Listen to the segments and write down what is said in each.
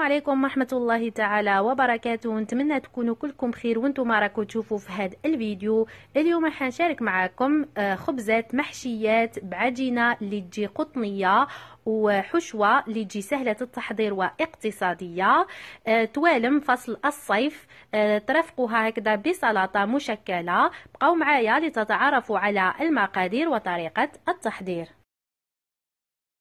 عليكم ورحمه الله تعالى وبركاته نتمنى تكونوا كلكم بخير وانتم راكم تشوفوا في هذا الفيديو اليوم راح نشارك معكم آه، خبزات محشيات بعجينه اللي تجي قطنيه وحشوه اللي تجي سهله التحضير واقتصاديه آه، توالم فصل الصيف ترفقوها آه، ترافقوها هكذا بسلطه مشكله بقوا معايا لتتعرفوا على المقادير وطريقه التحضير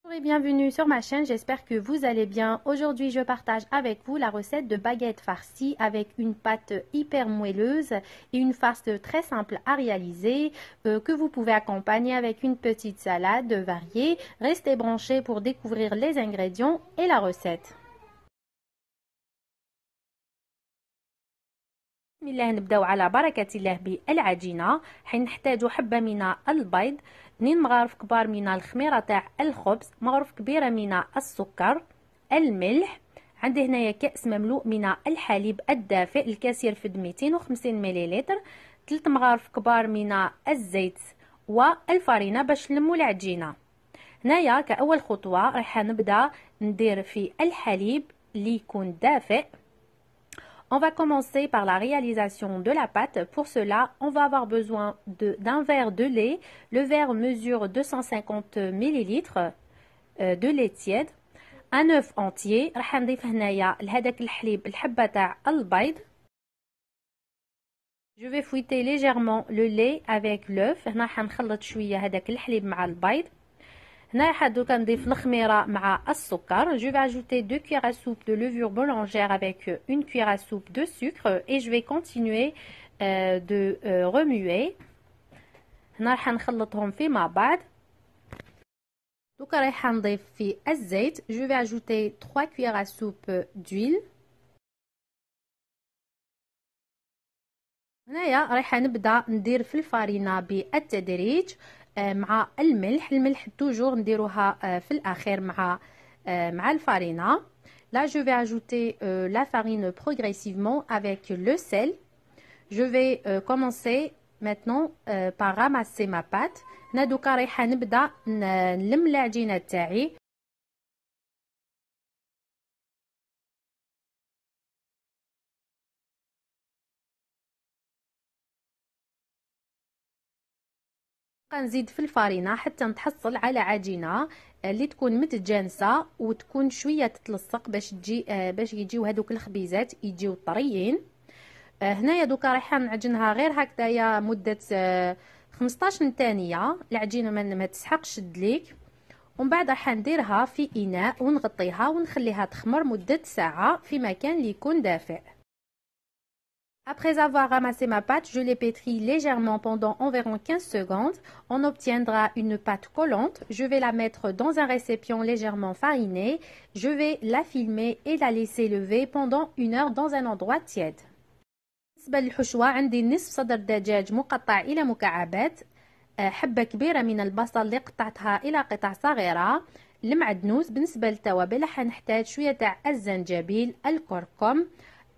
Bonjour et bienvenue sur ma chaîne, j'espère que vous allez bien. Aujourd'hui je partage avec vous la recette de baguette farcie avec une pâte hyper moelleuse et une farce très simple à réaliser euh, que vous pouvez accompagner avec une petite salade variée. Restez branchés pour découvrir les ingrédients et la recette. بسم الله نبداو على بركه الله بالعجينه حين نحتاجو حبه من البيض اثنين مغارف كبار من الخميره تاع الخبز مغرف كبيره من السكر الملح عندي هنايا كاس مملوء من الحليب الدافئ الكثير في 250 مليلتر 3 مغارف كبار من الزيت والفرينه باش نلمو العجينه هنايا كاول خطوه راح نبدا ندير في الحليب اللي يكون دافئ On va commencer par la réalisation de la pâte. Pour cela, on va avoir besoin d'un verre de lait. Le verre mesure 250 ml euh, de lait tiède. Un œuf entier. Je vais fouetter légèrement le lait avec l'œuf. Je vais ajouter 2 cuillères à soupe de levure boulangère avec euh, une cuillère à soupe de sucre et je vais continuer euh, de euh, remuer هنا vais ajouter 3 cuillères à soupe d'huile Là, je vais ajouter la farine progressivement avec le sel. Je vais commencer maintenant par ramasser ma pâte. نزيد في الفارينة حتى نتحصل على عجينة آه، اللي تكون متجانسة وتكون شوية تتلصق باش تجي آه، باش يجيو هذوك الخبيزات يجيو طريين آه، هنايا دوكا رايحة نعجنها غير هكذايا مدة 15 ثانية العجينة ما تسحقش تدليك ومن بعد راح نديرها في اناء ونغطيها ونخليها تخمر مده ساعه في مكان اللي يكون دافئ Après avoir ramassé ma pâte, je l'ai pétris légèrement pendant environ 15 secondes. On obtiendra une pâte collante. Je vais la mettre dans un récipient légèrement fariné. Je vais la filmer et la laisser lever pendant une heure dans un endroit tiède. بالنسبة للحشوة عندي نصف صدر دجاج مقطع إلى مكعبات حبة كبيرة من البصل اللي قطعتها إلى قطع صغيرة المعدنوس بالنسبة للتوابل حنحتاج شوية تاع الزنجبيل الكركم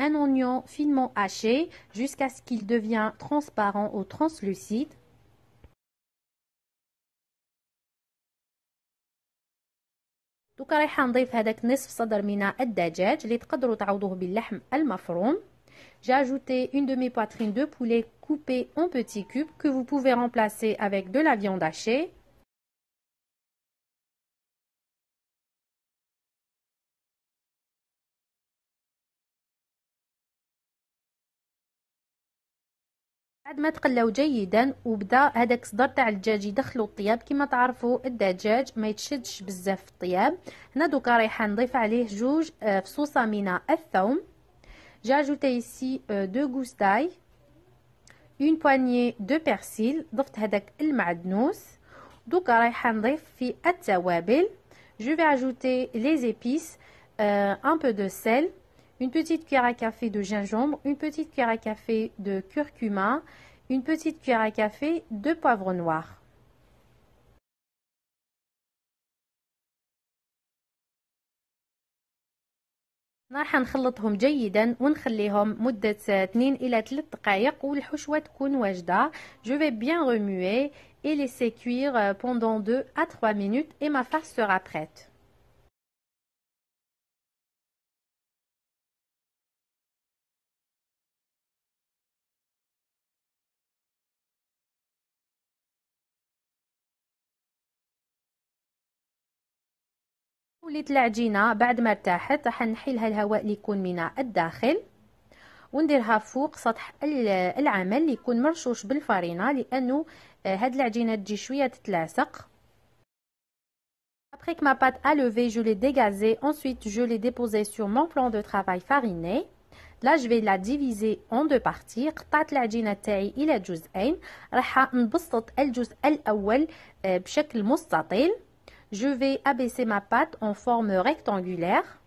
un oignon finement haché jusqu'à ce qu'il devient transparent ou translucide. J'ai ajouté une demi poitrines de poulet coupée en petits cubes que vous pouvez remplacer avec de la viande hachée. ما تقلاو جيدا وبدا هذاك الصدر تاع الدجاج يدخلو الطياب كما تعرفوا الدجاج ما يتشدش بزاف في الطياب هنا دوكا رايحه نضيف عليه جوج آه، فصوصه من الثوم جاجوتي ici آه، دو غوس داي اون بوانيي دو بيرسيل ضفت هذاك المعدنوس دوكا رايحه نضيف في التوابل جو في اجوتي لي زيبيس ان بو دو سيل une petite cuillère à café de gingembre, une petite cuillère à café de curcuma, une petite cuillère à café de poivre noir. راح نخلطهم جيدا ونخليهم مدة 2 إلى 3 دقائق تكون Je vais bien remuer et laisser cuire pendant 2 à 3 minutes et ma farce sera prête. وليت العجينه بعد ما ارتاحت راح نحيلها الهواء اللي يكون من الداخل ونديرها فوق سطح العمل اللي يكون مرشوش بالفرينه لانه آه، هاد العجينه تجي شويه تتلاصق Après que ma pâte a levé, je l'ai dégazée. Ensuite, je l'ai déposée sur mon plan de travail fariné. Là, je vais la diviser en deux parties. قطعت العجينة تاعي إلى جزئين. راح نبسط الجزء الأول بشكل مستطيل. Je vais abaisser ma pâte en forme rectangulaire.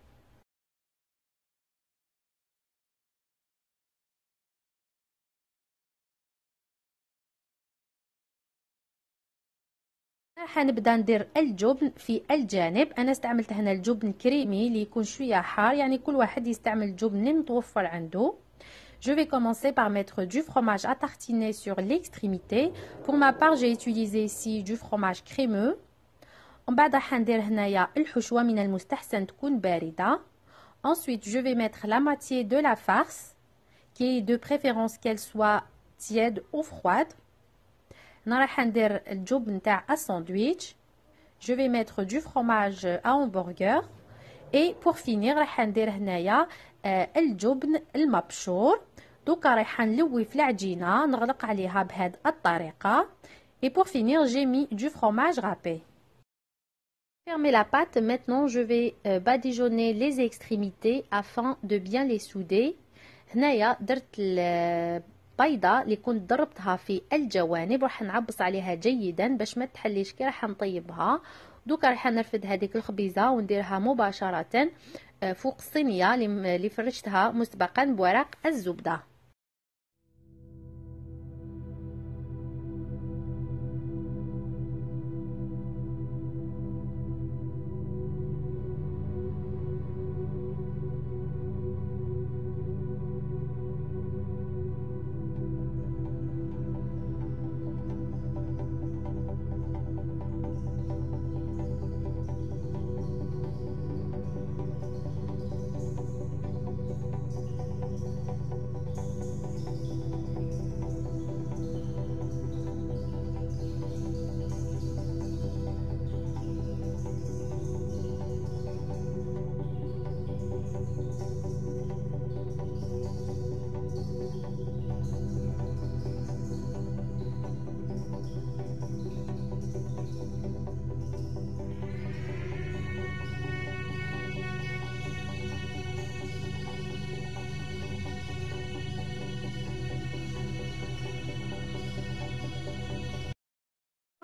Je vais commencer par mettre du fromage à tartiner sur l'extrémité. Pour ma part, j'ai utilisé ici du fromage crémeux. ومن بعد راح ندير هنايا الحشوه من المستحسن تكون بارده ensuite je vais mettre la moitié de la farce qui est de préférence qu'elle soit tiède ou froide انا راح ندير الجوب نتاع الساندويتش je vais mettre du fromage à hamburger et pour finir راح ندير هنايا الجبن المبشور دوكا راح نلوي في العجينه نغلق عليها بهذه الطريقه et pour finir j'ai mis du fromage râpé Fermez la pâte. Maintenant, je vais euh, badigeonner les extrémités afin de bien les souder. هنايا درت البيضه اللي كنت ضربتها في الجوانب راح نعبص عليها جيدا باش ما تحليش كي راح نطيبها دوكا راح نرفد هذيك الخبيزه ونديرها مباشره آه، فوق الصينيه اللي فرشتها مسبقا بورق الزبده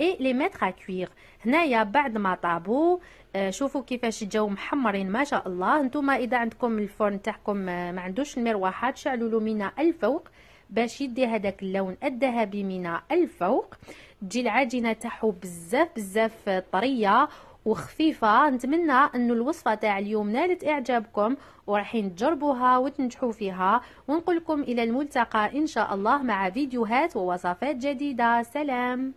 اي لي ميتر ا كوير هنايا بعد ما طابو آه، شوفوا كيفاش جاو محمرين ما شاء الله نتوما اذا عندكم الفرن تاعكم آه، ما عندوش المروحات شعلوا له من الفوق باش يدي هذاك اللون الذهبي من الفوق تجي العجينه تاعو بزاف بزاف آه، طريه وخفيفه نتمنى انه الوصفه تاع اليوم نالت اعجابكم ورايحين تجربوها وتنجحوا فيها لكم الى الملتقى ان شاء الله مع فيديوهات ووصفات جديده سلام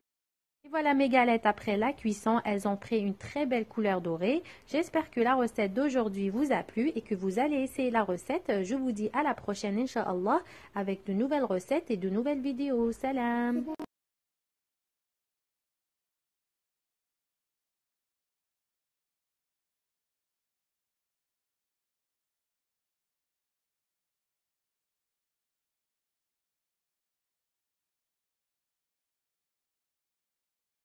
Voilà mes galettes après la cuisson, elles ont pris une très belle couleur dorée. J'espère que la recette d'aujourd'hui vous a plu et que vous allez essayer la recette. Je vous dis à la prochaine Inch'Allah avec de nouvelles recettes et de nouvelles vidéos. Salam